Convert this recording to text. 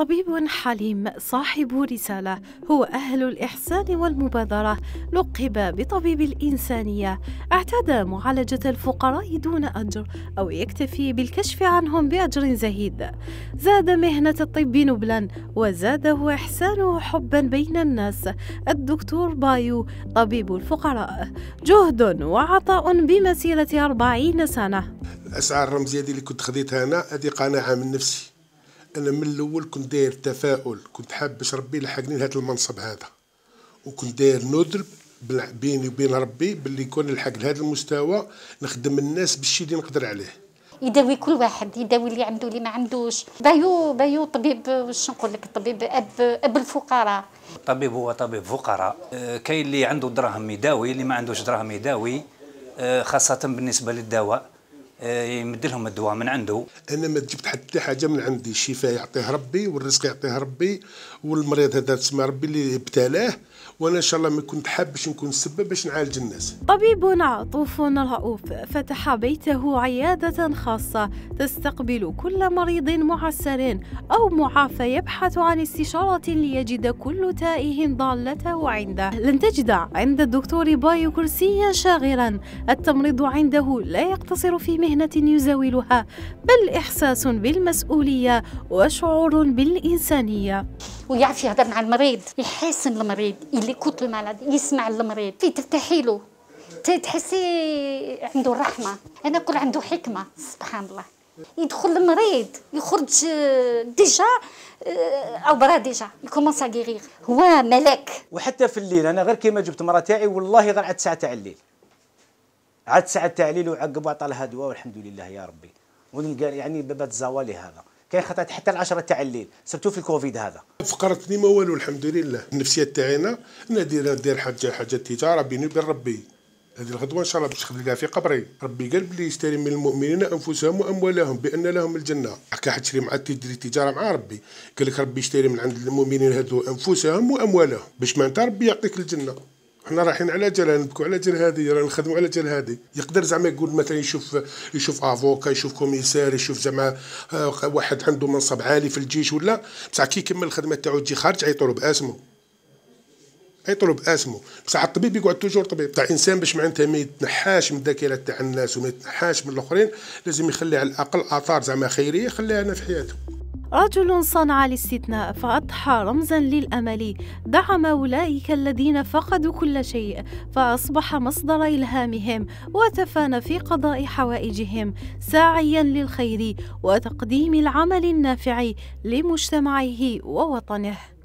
طبيب حليم صاحب رسالة هو أهل الإحسان والمبادرة لقب بطبيب الإنسانية اعتاد معالجة الفقراء دون أجر أو يكتفي بالكشف عنهم بأجر زهيد زاد مهنة الطب نبلا وزاده إحسانه حبا بين الناس الدكتور بايو طبيب الفقراء جهد وعطاء بمسيرة أربعين سنة الأسعار الرمزية اللي كنت خذيتها أنا هذه قناعة من نفسي انا من الاول كنت داير تفاؤل كنت حاب باش ربي يلحقني لهذا المنصب هذا وكنت داير ندرب بيني وبين ربي باللي كون نلحق لهذا المستوى نخدم الناس بالشيء اللي نقدر عليه يداوي كل واحد يداوي اللي عنده اللي ما عندوش بايو بايو طبيب واش نقول لك طبيب اب اب الفقراء الطبيب هو طبيب فقراء آه، كاين اللي عنده دراهم يداوي اللي ما عندوش دراهم يداوي آه، خاصه بالنسبه للدواء يمد لهم الدواء من عنده انا ما جبت حتى حاجه من عندي الشفاء يعطيه ربي والرزق يعطيه ربي والمريض هذا تسمى ربي اللي ابتلاه وانا ان شاء الله ما كنت حاب باش نكون سبب باش نعالج الناس طبيب عطوف رؤوف فتح بيته عياده خاصه تستقبل كل مريض معسر او معافى يبحث عن استشاره ليجد كل تائه ضالته عنده لن تجد عند الدكتور بايو كرسيا شاغرا التمريض عنده لا يقتصر في مهنة مهنة يزاولها بل إحساس بالمسؤولية وشعور بالإنسانية ويعرف يهضر مع المريض يحسن المريض يليكوت المرض يسمع المريض في ترتاحي له تحسي عنده الرحمة أنا كل عنده حكمة سبحان الله يدخل المريض يخرج آه، ديجا آه، او برا ديجا يكومونس غيغيغ هو ملاك وحتى في الليل انا غير كيما جبت مرا تاعي والله غير على الساعه تاع الليل عاد ساعه التعليل وعقب عطى دواء والحمد لله يا ربي ونلقى يعني باب الزوالي هذا كاين خطا حتى العشرة تاع الليل سبتو في الكوفيد هذا فقرتني ما والو الحمد لله النفسيه تاعنا ندير ندير حاجه حاجه تجاره بيني وبين ربي هذه الغدوه ان شاء الله باش تخليها في قبري ربي قال بلي يشتري من المؤمنين انفسهم واموالهم بان لهم الجنه حد حتشري مع تدري تجاره مع ربي قال لك ربي يشتري من عند المؤمنين هذو انفسهم واموالهم باش معناتها ربي يعطيك الجنه حنا رايحين على جال نبكوا على جال هذه راه نخدموا على جال هذه يقدر زعما يقول مثلا يشوف يشوف افوكا يشوف كوميسار يشوف زعما آه، واحد عنده منصب عالي في الجيش ولا بصح كي يكمل الخدمه تاعو تجي خارج عيطوا باسمه عيطوا باسمه بصح الطبيب يقعد توجور طبيب تاع انسان باش معناتها ما يتنحاش من الذاكره تاع الناس وما يتنحاش من الاخرين لازم يخلي على الاقل اثار زعما خيريه يخليها انا في حياته رجل صنع الاستثناء فأضحى رمزا للأمل دعم أولئك الذين فقدوا كل شيء فأصبح مصدر إلهامهم وتفانى في قضاء حوائجهم ساعيا للخير وتقديم العمل النافع لمجتمعه ووطنه